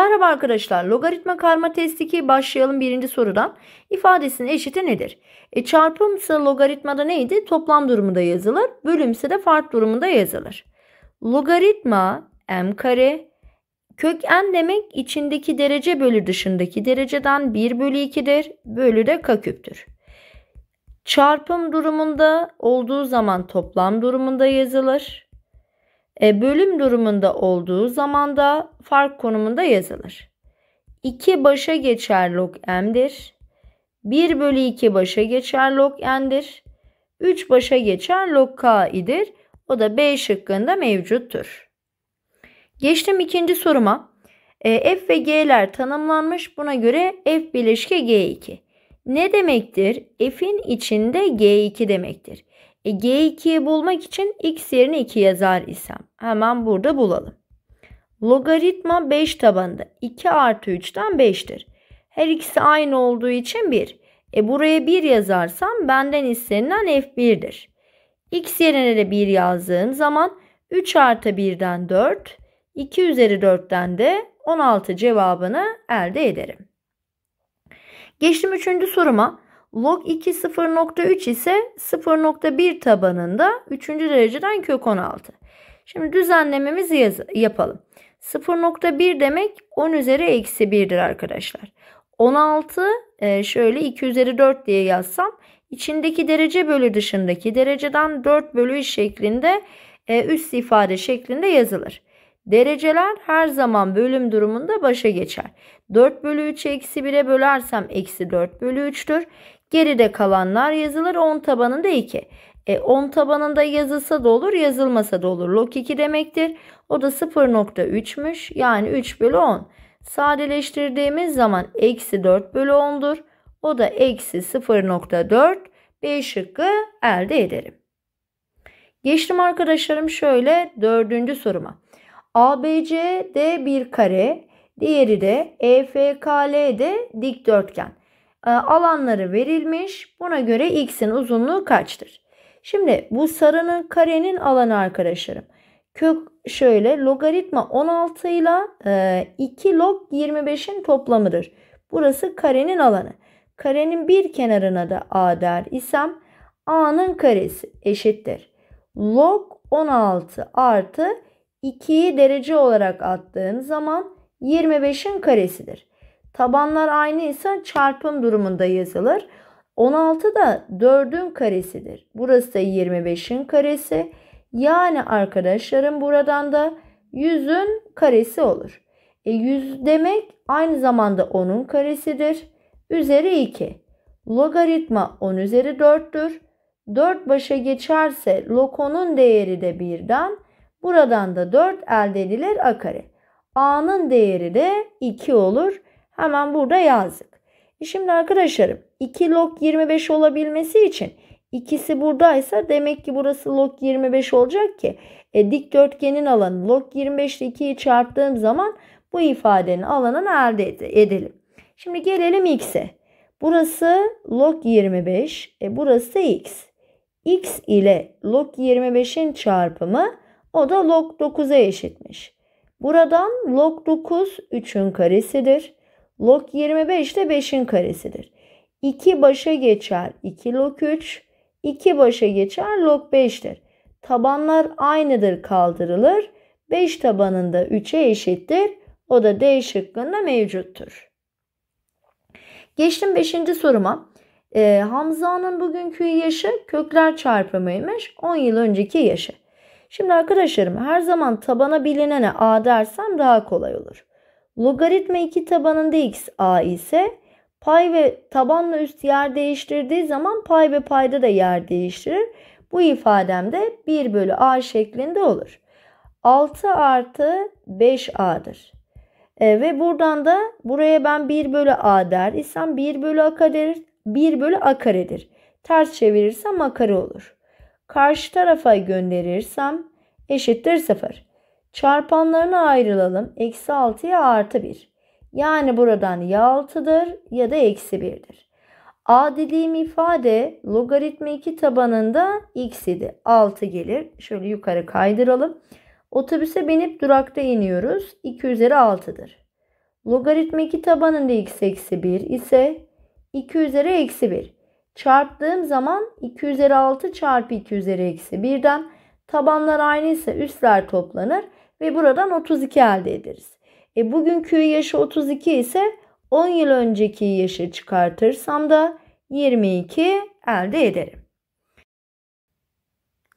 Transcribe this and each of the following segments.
Merhaba arkadaşlar. Logaritma karma testi ki başlayalım birinci sorudan. İfadesinin eşiti nedir? E, çarpımsa logaritmada neydi? Toplam durumunda yazılır. Bölümse de fark durumunda yazılır. Logaritma m kare kök n demek içindeki derece bölü dışındaki dereceden 1 bölü 2'dir. Bölü de k küptür. Çarpım durumunda olduğu zaman toplam durumunda yazılır. E, bölüm durumunda olduğu zaman da fark konumunda yazılır. 2 başa geçer log m'dir. 1 bölü 2 başa geçer log n'dir. 3 başa geçer log k O da B şıkkında mevcuttur. Geçtim ikinci soruma. E, f ve g'ler tanımlanmış. Buna göre f bileşke g2. Ne demektir? f'in içinde g2 demektir. E, g2'yi bulmak için x yerine 2 yazar isem. Hemen burada bulalım. Logaritma 5 tabanında 2 artı 3'ten 5'tir. Her ikisi aynı olduğu için 1. E buraya 1 yazarsam benden istenilen f1'dir. x yerine de 1 yazdığım zaman 3 artı 1'den 4, 2 üzeri 4'ten de 16 cevabını elde ederim. Geçtim 3. soruma. Log 2 0.3 ise 0.1 tabanında 3. dereceden kök 16. Şimdi düzenlememizi yaz yapalım. 0.1 demek 10 üzeri eksi 1'dir arkadaşlar. 16 e, şöyle 2 üzeri 4 diye yazsam içindeki derece bölü dışındaki dereceden 4 bölü şeklinde e, üst ifade şeklinde yazılır. Dereceler her zaman bölüm durumunda başa geçer. 4 bölü 3 eksi 1'e bölersem eksi 4 bölü 3'tür. Geride kalanlar yazılır 10 tabanında 2. E, 10 tabanında yazılsa da olur yazılmasa da olur. Log 2 demektir. O da 0.3'müş. Yani 3 bölü 10. Sadeleştirdiğimiz zaman eksi 4 bölü 10'dur. O da eksi 0.4. B şıkkı elde ederim. Geçtim arkadaşlarım şöyle dördüncü soruma. ABCD bir kare, diğeri de EFKL'de dikdörtgen. E, alanları verilmiş. Buna göre x'in uzunluğu kaçtır? Şimdi bu sarının karenin alanı arkadaşlarım. Kök şöyle logaritma 16 ile 2 e, log 25'in toplamıdır. Burası karenin alanı. Karenin bir kenarına da a der isem a'nın karesi eşittir. Log 16 artı 2'yi derece olarak attığım zaman 25'in karesidir. Tabanlar aynı ise çarpım durumunda yazılır. 16 da 4'ün karesidir. Burası da 25'in karesi. Yani arkadaşlarım buradan da 100'ün karesi olur. E 100 demek aynı zamanda 10'un karesidir. Üzeri 2. Logaritma 10 üzeri 4'tür. 4 başa geçerse lokonun değeri de 1'den. Buradan da 4 elde edilir a kare. A'nın değeri de 2 olur. Hemen burada yazdık. Şimdi arkadaşlarım 2 log 25 olabilmesi için ikisi buradaysa demek ki burası log 25 olacak ki e, dikdörtgenin alanı log 25 ile 2'yi çarptığım zaman bu ifadenin alanını elde edelim. Şimdi gelelim x'e. Burası log 25, e burası x. x ile log 25'in çarpımı o da log 9'a eşitmiş. Buradan log 9 3'ün karesidir. Log 25 de 5'in karesidir. 2 başa geçer 2 log 3. 2 başa geçer log 5'tir. Tabanlar aynıdır kaldırılır. 5 tabanında 3'e eşittir. O da D şıkkında mevcuttur. Geçtim 5. soruma. Ee, Hamza'nın bugünkü yaşı kökler çarpımıymış. 10 yıl önceki yaşı. Şimdi arkadaşlarım her zaman tabana bilinene A dersem daha kolay olur. Logaritma 2 tabanında x a ise pay ve tabanla üst yer değiştirdiği zaman pay ve payda da yer değiştirir. Bu ifademde 1 bölü a şeklinde olur. 6 artı 5a'dır. E, ve buradan da buraya ben 1 bölü a der isem 1 bölü a karedir. 1 bölü a karedir. Ters çevirirsem a kare olur. Karşı tarafa gönderirsem eşittir 0. Çarpanlarına ayrılalım. Eksi 6'ya artı 1. Yani buradan ya 6'dır ya da eksi 1'dir. A dediğim ifade logaritma 2 tabanında x idi. 6 gelir. Şöyle yukarı kaydıralım. Otobüse binip durakta iniyoruz. 2 üzeri 6'dır. Logaritma 2 tabanında x eksi 1 ise 2 üzeri eksi 1. Çarptığım zaman 2 üzeri 6 çarpı 2 üzeri eksi 1'den Tabanlar aynıysa üstler toplanır ve buradan 32 elde ederiz. E bugünkü yaşı 32 ise 10 yıl önceki yaşı çıkartırsam da 22 elde ederim.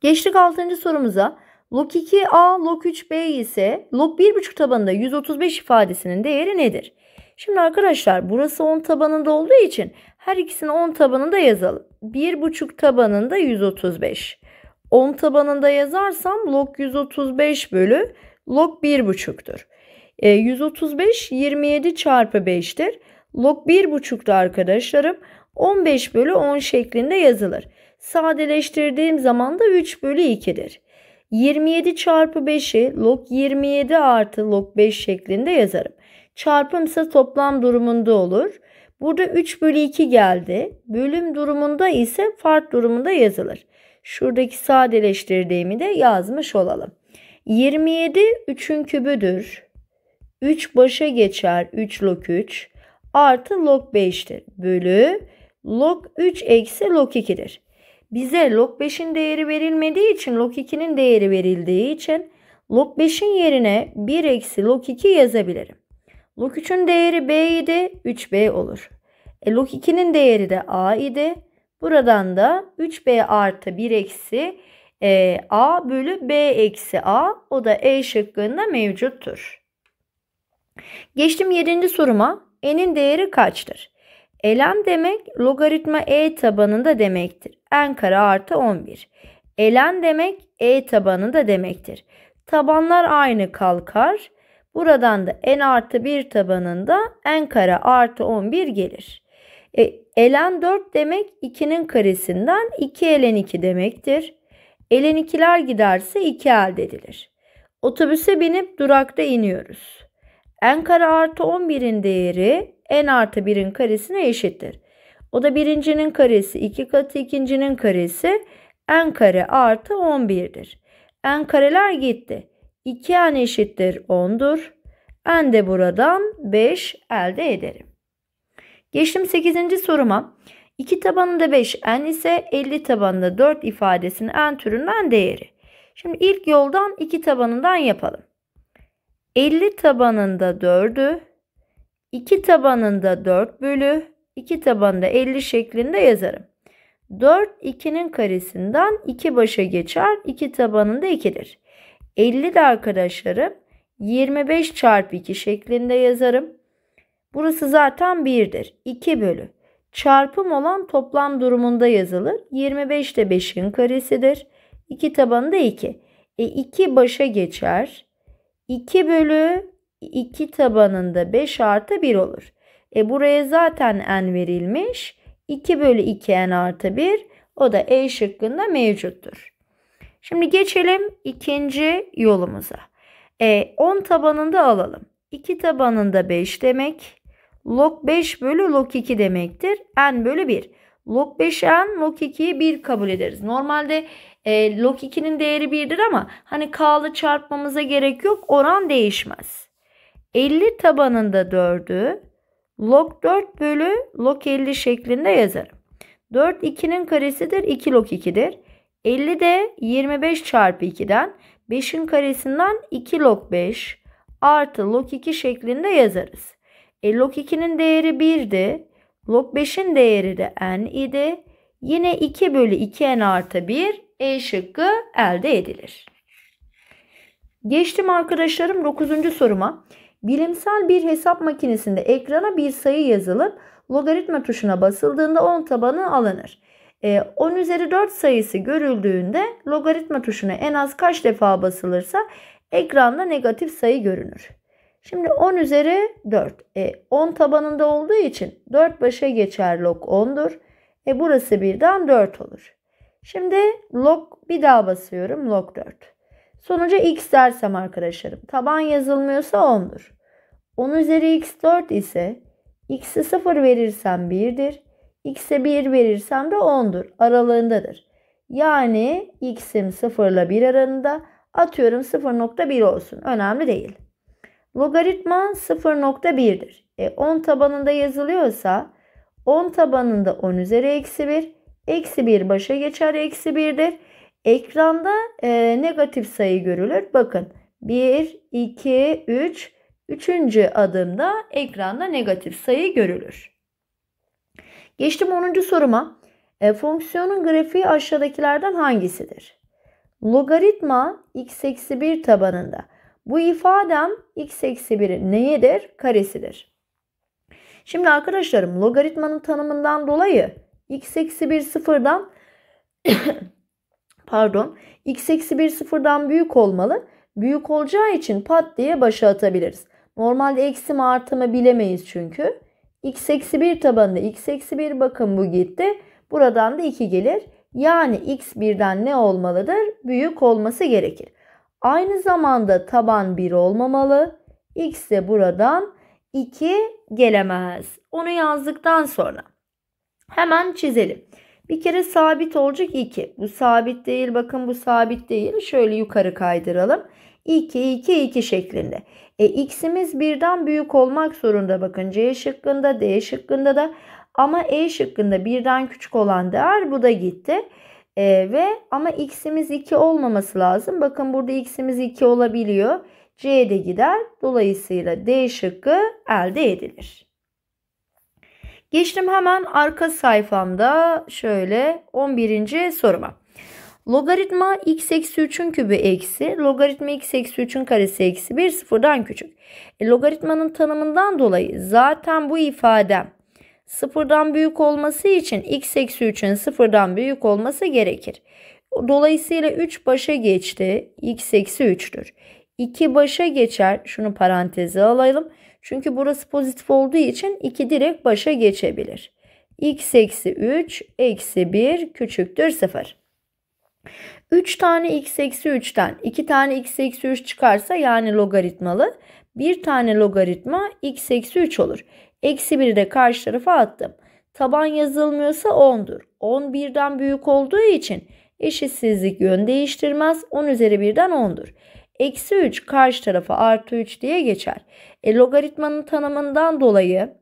Geçtik 6. sorumuza. Log 2A, log 3B ise log 1.5 tabanında 135 ifadesinin değeri nedir? Şimdi arkadaşlar burası 10 tabanında olduğu için her ikisini 10 tabanında yazalım. 1.5 tabanında 135. 10 tabanında yazarsam log 135 bölü log 1,5'tür. E, 135 27 çarpı 5'tir. Log 1,5'da arkadaşlarım 15 bölü 10 şeklinde yazılır. Sadeleştirdiğim zaman da 3 bölü 2'dir. 27 çarpı 5'i log 27 artı log 5 şeklinde yazarım. Çarpım ise toplam durumunda olur. Burada 3 bölü 2 geldi. Bölüm durumunda ise fark durumunda yazılır. Şuradaki sadeleştirdiğimi de yazmış olalım. 27 3'ün kübüdür. 3 başa geçer 3 log 3 artı log 5'tir. Bölü log 3 eksi log 2'dir. Bize log 5'in değeri verilmediği için log 2'nin değeri verildiği için log 5'in yerine 1 eksi log 2 yazabilirim. Log 3'ün değeri b idi 3b olur. E, log 2'nin değeri de a idi. Buradan da 3b artı 1 eksi e, a bölü b eksi a o da e şıkkında mevcuttur. Geçtim 7. soruma. E'nin değeri kaçtır? Elem demek logaritma e tabanında demektir. n kare artı 11. Elen demek e tabanında demektir. Tabanlar aynı kalkar. Buradan da n artı 1 tabanında n kare artı 11 gelir. E, elen 4 demek 2'nin karesinden 2 elen 2 demektir. Elen 2'ler giderse 2 elde edilir. Otobüse binip durakta iniyoruz. En kare artı 11'in değeri en artı 1'in karesine eşittir. O da birincinin karesi 2 katı ikincinin karesi en kare artı 11'dir. En kareler gitti. 2n eşittir 10'dur. n de buradan 5 elde ederim. Geçtim 8. soruma. 2 tabanında 5 n ise 50 tabanında 4 ifadesinin n türünden değeri. Şimdi ilk yoldan 2 tabanından yapalım. 50 tabanında 4'ü 2 tabanında 4 bölü 2 tabanında 50 şeklinde yazarım. 4 2'nin karesinden 2 başa geçer. 2 tabanında 2'dir. 50 de arkadaşlarım 25 çarpı 2 şeklinde yazarım. Burası zaten 1'dir. 2 bölü. Çarpım olan toplam durumunda yazılır. 25 de 5'in karesidir. 2 tabanı da 2. E 2 başa geçer. 2 bölü 2 tabanında 5 artı 1 olur. E buraya zaten n verilmiş. 2 bölü 2 n artı 1 o da E şıkkında mevcuttur. Şimdi geçelim ikinci yolumuza. E, 10 tabanında alalım. 2 tabanında 5 demek log 5 bölü log 2 demektir. n bölü 1. Log 5n log 2'yi 1 kabul ederiz. Normalde e, log 2'nin değeri 1'dir ama hani k'lı çarpmamıza gerek yok. Oran değişmez. 50 tabanında 4'ü log 4 bölü log 50 şeklinde yazarım. 4 2'nin karesidir. 2 log 2'dir. 50 de 25 çarpı 2'den 5'in karesinden 2 log 5 artı log 2 şeklinde yazarız. E, log 2'nin değeri 1'di. Log 5'in değeri de n idi. Yine 2 bölü 2n artı 1 E şıkkı elde edilir. Geçtim arkadaşlarım 9. soruma. Bilimsel bir hesap makinesinde ekrana bir sayı yazılıp logaritma tuşuna basıldığında 10 tabanı alınır. E, 10 üzeri 4 sayısı görüldüğünde logaritma tuşuna en az kaç defa basılırsa ekranda negatif sayı görünür. Şimdi 10 üzeri 4. E, 10 tabanında olduğu için 4 başa geçer log 10'dur. E, burası birden 4 olur. Şimdi log bir daha basıyorum log 4. Sonuca x dersem arkadaşlarım taban yazılmıyorsa 10'dur. 10 üzeri x 4 ise x'e 0 verirsem 1'dir. X'e 1 verirsem de 10'dur. Aralığındadır. Yani x'im 0 ile 1 aralığında atıyorum 0.1 olsun. Önemli değil. Logaritma 0.1'dir. E, 10 tabanında yazılıyorsa 10 tabanında 10 üzeri eksi 1. Eksi 1 başa geçer eksi 1'dir. Ekranda e, negatif sayı görülür. Bakın 1, 2, 3. Üçüncü adımda ekranda negatif sayı görülür. Geçtim 10. soruma. E, fonksiyonun grafiği aşağıdakilerden hangisidir? Logaritma x eksi 1 tabanında bu ifadem x eksi 1'in neyidir? Karesidir. Şimdi arkadaşlarım logaritmanın tanımından dolayı x eksi 1 sıfırdan pardon x eksi 1 sıfırdan büyük olmalı. Büyük olacağı için pat diye başa atabiliriz. Normalde eksi mi artı mı bilemeyiz çünkü. x eksi 1 tabanında x eksi 1 bakın bu gitti. Buradan da 2 gelir. Yani x birden ne olmalıdır? Büyük olması gerekir. Aynı zamanda taban 1 olmamalı. X de buradan 2 gelemez. Onu yazdıktan sonra hemen çizelim. Bir kere sabit olacak 2. Bu sabit değil. Bakın bu sabit değil. Şöyle yukarı kaydıralım. 2, 2, 2 şeklinde. E, x'imiz birden büyük olmak zorunda. Bakın C şıkkında, D şıkkında da ama E şıkkında birden küçük olan değer bu da gitti. E, ve ama x'imiz 2 olmaması lazım. Bakın burada x'imiz 2 olabiliyor. C de gider. Dolayısıyla D şıkkı elde edilir. Geçtim hemen arka sayfamda şöyle 11. soruma. Logaritma x eksi 3'ün kübü eksi, logaritma x eksi 3'ün karesi eksi 1 sıfırdan küçük. E, logaritmanın tanımından dolayı zaten bu ifadem sıfırdan büyük olması için x eksi 3'ün sıfırdan büyük olması gerekir. Dolayısıyla 3 başa geçti. x eksi 3'tür. 2 başa geçer. Şunu paranteze alalım. Çünkü burası pozitif olduğu için 2 direkt başa geçebilir. x eksi 3 eksi 1 küçüktür 0. 3 tane x eksi 3'ten 2 tane x eksi 3 çıkarsa yani logaritmalı. 1 tane logaritma x eksi 3 olur. Eksi 1'i de karşı tarafa attım. Taban yazılmıyorsa 10'dur. 10 birden büyük olduğu için eşitsizlik yön değiştirmez. 10 üzeri birden 10'dur. Eksi 3 karşı tarafa artı 3 diye geçer. E, logaritmanın tanımından dolayı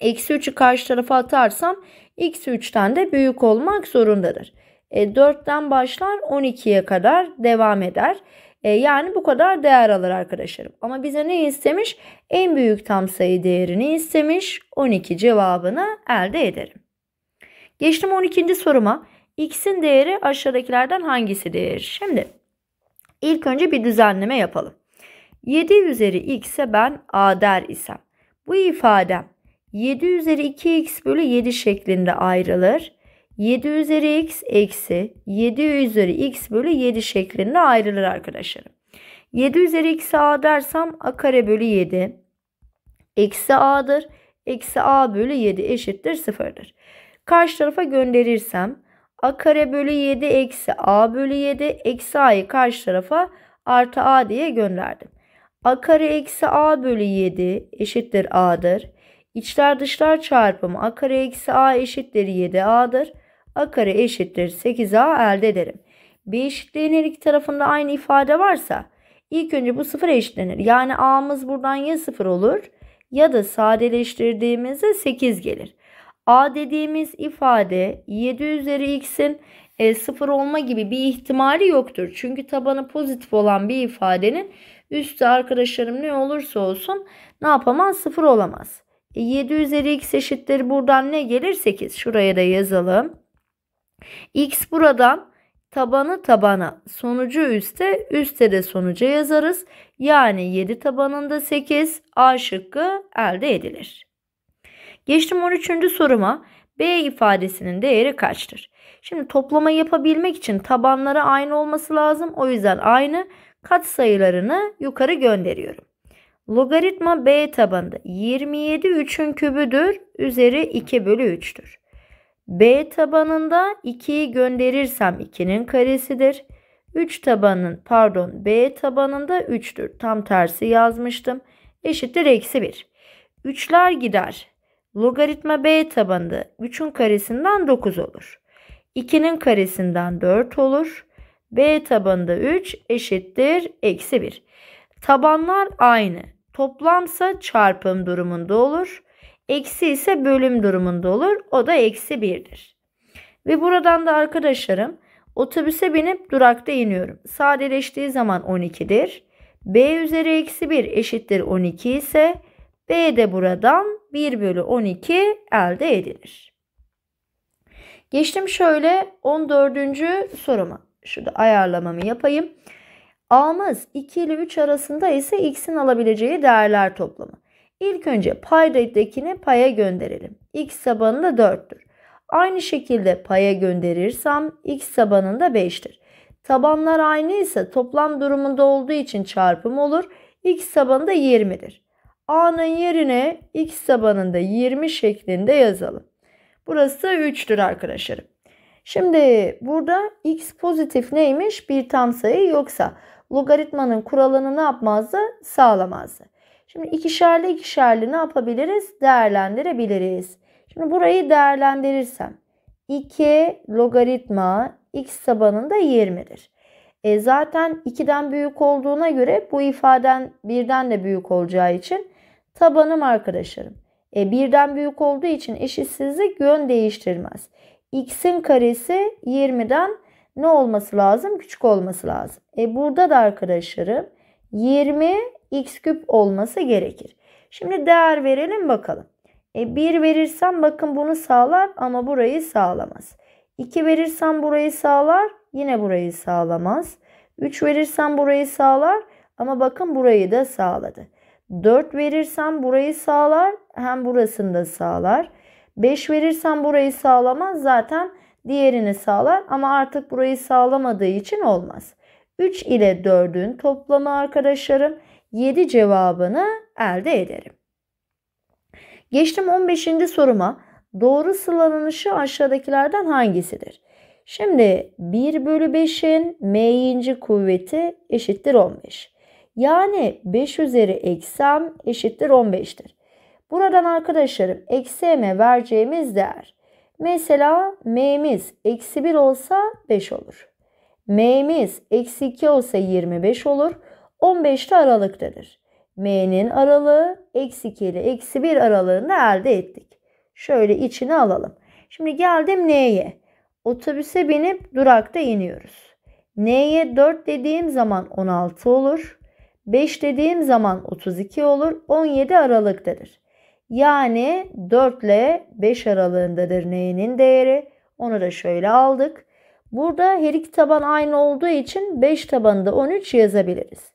eksi 3'ü karşı tarafa atarsam x 3'ten de büyük olmak zorundadır. E, 4'ten başlar 12'ye kadar devam eder. E, yani bu kadar değer alır arkadaşlarım. Ama bize ne istemiş? En büyük tam sayı değerini istemiş. 12 cevabını elde ederim. Geçtim 12. soruma. X'in değeri aşağıdakilerden hangisi değer? Şimdi ilk önce bir düzenleme yapalım. 7 üzeri x'e ben a der isem. Bu ifadem 7 üzeri 2x bölü 7 şeklinde ayrılır. 7 üzeri x eksi 7 üzeri x bölü 7 şeklinde ayrılır arkadaşlarım. 7 üzeri x a dersem a kare bölü 7 eksi a'dır. Eksi a bölü 7 eşittir 0'dır. Karşı tarafa gönderirsem a kare bölü 7 eksi a bölü 7 eksi a'yı karşı tarafa artı a diye gönderdim. a kare eksi a bölü 7 eşittir a'dır. İçler dışlar çarpımı a kare eksi a eşittir 7a'dır a kare eşittir 8a elde ederim. Bir eşitliğin iki tarafında aynı ifade varsa ilk önce bu 0 eşitlenir. Yani a'mız buradan ya 0 olur ya da sadeleştirdiğimizde 8 gelir. a dediğimiz ifade 7 üzeri x'in 0 e, olma gibi bir ihtimali yoktur. Çünkü tabanı pozitif olan bir ifadenin üstü arkadaşlarım ne olursa olsun ne yapamaz 0 olamaz. 7 e, üzeri x eşittir buradan ne gelir 8 şuraya da yazalım. X buradan tabanı tabana, sonucu üste, üste de sonuca yazarız. Yani 7 tabanında 8 A şıkkı elde edilir. Geçtim 13. soruma. B ifadesinin değeri kaçtır? Şimdi toplama yapabilmek için tabanları aynı olması lazım. O yüzden aynı kat sayılarını yukarı gönderiyorum. Logaritma B tabanında 27 3'ün kübüdür. Üzeri 2 bölü 3'tür. B tabanında 2'yi gönderirsem 2'nin karesidir. 3 tabanın pardon B tabanında 3'tür. Tam tersi yazmıştım. Eşittir eksi 1. 3'ler gider. Logaritma B tabanında 3'ün karesinden 9 olur. 2'nin karesinden 4 olur. B tabanında 3 eşittir eksi 1. Tabanlar aynı. Toplamsa çarpım durumunda olur. Eksi ise bölüm durumunda olur. O da eksi 1'dir. Ve buradan da arkadaşlarım otobüse binip durakta iniyorum. Sadeleştiği zaman 12'dir. B üzeri eksi 1 eşittir 12 ise B de buradan 1 bölü 12 elde edilir. Geçtim şöyle 14. soruma. Şurada ayarlamamı yapayım. A'mız 2 ile 3 arasında ise x'in alabileceği değerler toplamı. İlk önce paydakini paya gönderelim. X tabanı da 4'tür. Aynı şekilde paya gönderirsem x tabanı da 5'tir. Tabanlar aynı ise toplam durumunda olduğu için çarpım olur. x tabanı da 20'dir. A'nın yerine x tabanında 20 şeklinde yazalım. Burası 3'tür arkadaşlarım. Şimdi burada x pozitif neymiş? Bir tam sayı yoksa logaritmanın kuralını ne yapmazdı? Sağlamazdı. Şimdi ikişerli ikişerli ne yapabiliriz? Değerlendirebiliriz. Şimdi burayı değerlendirirsem 2 logaritma x tabanında 20'dir. E zaten 2'den büyük olduğuna göre bu ifaden 1'den de büyük olacağı için tabanım arkadaşlarım. E 1'den büyük olduğu için eşitsizlik yön değiştirmez. x'in karesi 20'den ne olması lazım? Küçük olması lazım. E burada da arkadaşlarım 20 x küp olması gerekir. Şimdi değer verelim bakalım. E, 1 verirsem bakın bunu sağlar ama burayı sağlamaz. 2 verirsem burayı sağlar yine burayı sağlamaz. 3 verirsem burayı sağlar ama bakın burayı da sağladı. 4 verirsem burayı sağlar hem burasını da sağlar. 5 verirsem burayı sağlamaz zaten diğerini sağlar ama artık burayı sağlamadığı için olmaz. 3 ile 4'ün toplamı arkadaşlarım 7 cevabını elde ederim. Geçtim 15. soruma. Doğru sıralanışı aşağıdakilerden hangisidir? Şimdi 1 bölü 5'in m'inci kuvveti eşittir 15. Yani 5 üzeri eksem eşittir 15'tir. Buradan arkadaşlarım eksi m vereceğimiz değer. Mesela m'miz eksi 1 olsa 5 olur. m'miz eksi 2 olsa 25 olur. 15'li aralıktadır. M'nin aralığı eksi 2 ile eksi 1 aralığında elde ettik. Şöyle içine alalım. Şimdi geldim N'ye. Otobüse binip durakta iniyoruz. N'ye 4 dediğim zaman 16 olur. 5 dediğim zaman 32 olur. 17 aralıktadır. Yani 4 ile 5 aralığındadır N'nin değeri. Onu da şöyle aldık. Burada her iki taban aynı olduğu için 5 tabanında 13 yazabiliriz.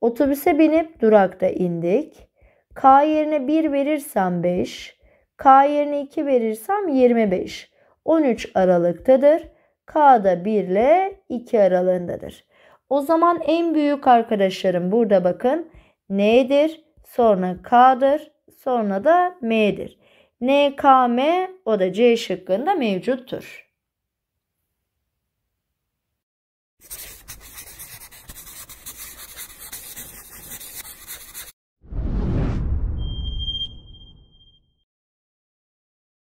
Otobüse binip durakta indik. K yerine 1 verirsem 5, K yerine 2 verirsem 25. 13 Aralık'tadır. K da 1 ile 2 aralığındadır. O zaman en büyük arkadaşlarım burada bakın. N'dir, sonra K'dır, sonra da M'dir. N, K, M o da C şıkkında mevcuttur.